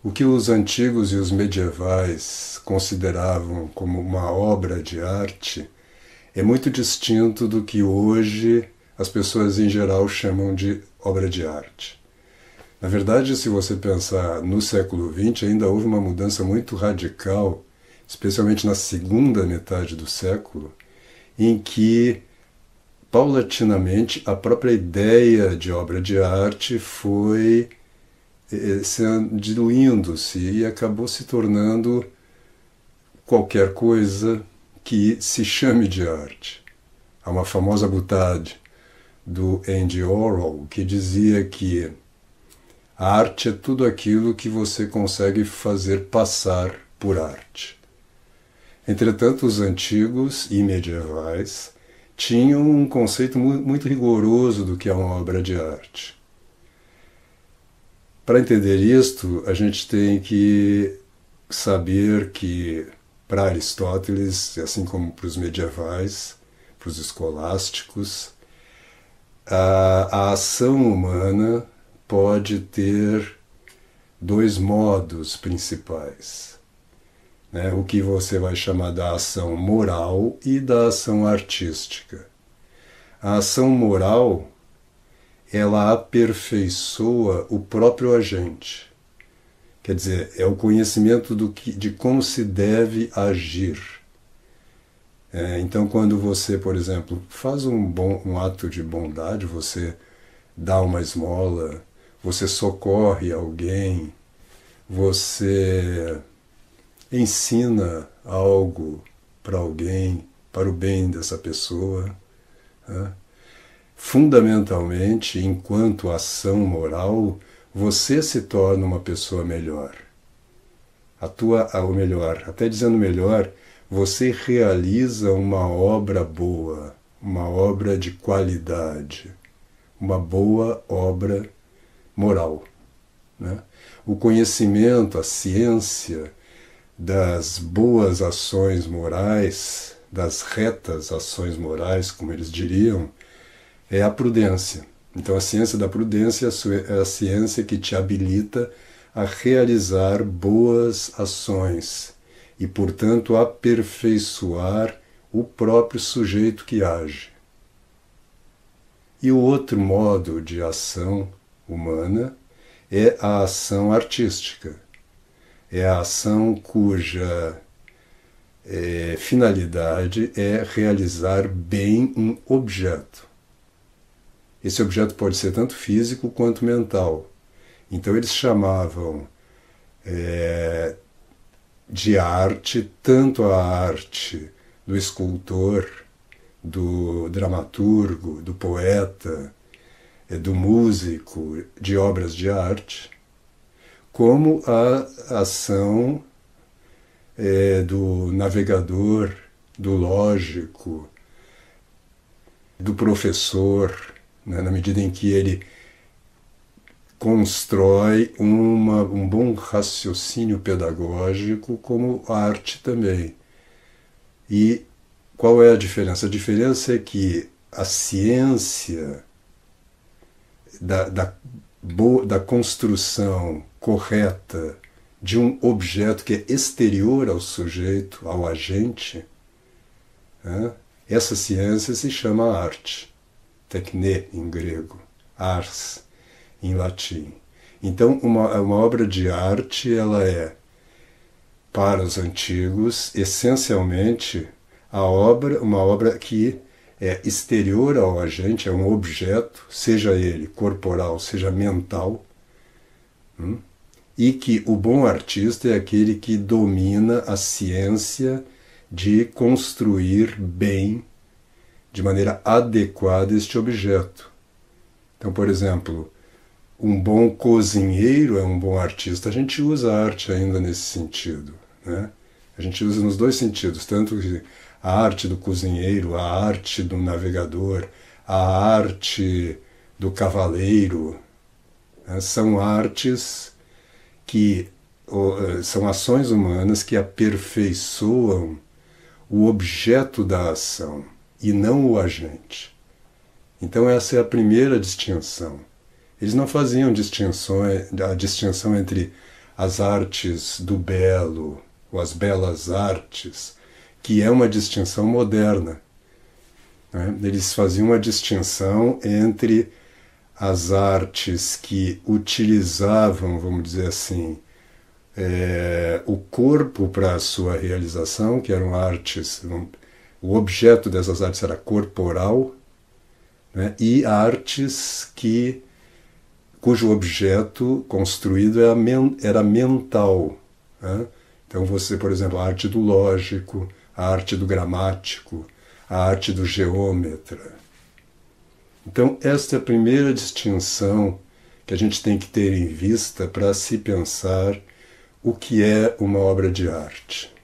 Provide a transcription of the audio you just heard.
O que os antigos e os medievais consideravam como uma obra de arte é muito distinto do que hoje as pessoas em geral chamam de obra de arte. Na verdade, se você pensar no século XX, ainda houve uma mudança muito radical, especialmente na segunda metade do século, em que paulatinamente a própria ideia de obra de arte foi eh, se diluindo-se e acabou se tornando qualquer coisa que se chame de arte. Há uma famosa butade do Andy Orwell que dizia que a arte é tudo aquilo que você consegue fazer passar por arte. Entretanto, os antigos e medievais tinham um conceito muito rigoroso do que é uma obra de arte. Para entender isto, a gente tem que saber que, para Aristóteles, assim como para os medievais, para os escolásticos, a, a ação humana pode ter dois modos principais. Né? O que você vai chamar da ação moral e da ação artística. A ação moral ela aperfeiçoa o próprio agente. Quer dizer, é o conhecimento do que, de como se deve agir. É, então, quando você, por exemplo, faz um, bom, um ato de bondade, você dá uma esmola, você socorre alguém, você ensina algo para alguém, para o bem dessa pessoa. Né? Fundamentalmente, enquanto ação moral, você se torna uma pessoa melhor. A tua, ou melhor, até dizendo melhor, você realiza uma obra boa, uma obra de qualidade, uma boa obra moral. Né? O conhecimento, a ciência das boas ações morais, das retas ações morais, como eles diriam, é a prudência. Então, a ciência da prudência é, é a ciência que te habilita a realizar boas ações e, portanto, aperfeiçoar o próprio sujeito que age. E o outro modo de ação humana é a ação artística, é a ação cuja é, finalidade é realizar bem um objeto. Esse objeto pode ser tanto físico quanto mental. Então eles chamavam é, de arte tanto a arte do escultor, do dramaturgo, do poeta, é, do músico, de obras de arte, como a ação é, do navegador, do lógico, do professor, né, na medida em que ele constrói uma, um bom raciocínio pedagógico como arte também. E qual é a diferença? A diferença é que a ciência da, da, da construção correta de um objeto que é exterior ao sujeito, ao agente, né? essa ciência se chama arte tecne em grego, ars em latim. Então, uma, uma obra de arte, ela é, para os antigos, essencialmente a obra, uma obra que é exterior ao agente, é um objeto, seja ele corporal, seja mental, hum? e que o bom artista é aquele que domina a ciência de construir bem de maneira adequada este objeto. Então, por exemplo, um bom cozinheiro é um bom artista. A gente usa a arte ainda nesse sentido. Né? A gente usa nos dois sentidos, tanto a arte do cozinheiro, a arte do navegador, a arte do cavaleiro. Né? São artes que eh, são ações humanas que aperfeiçoam o objeto da ação e não o agente. Então essa é a primeira distinção. Eles não faziam distinções, a distinção entre as artes do belo ou as belas artes, que é uma distinção moderna. Né? Eles faziam uma distinção entre as artes que utilizavam, vamos dizer assim, é, o corpo para a sua realização, que eram artes o objeto dessas artes era corporal né, e artes que cujo objeto construído era, men era mental. Né? Então você, por exemplo, a arte do lógico, a arte do gramático, a arte do geômetra. Então esta é a primeira distinção que a gente tem que ter em vista para se pensar o que é uma obra de arte.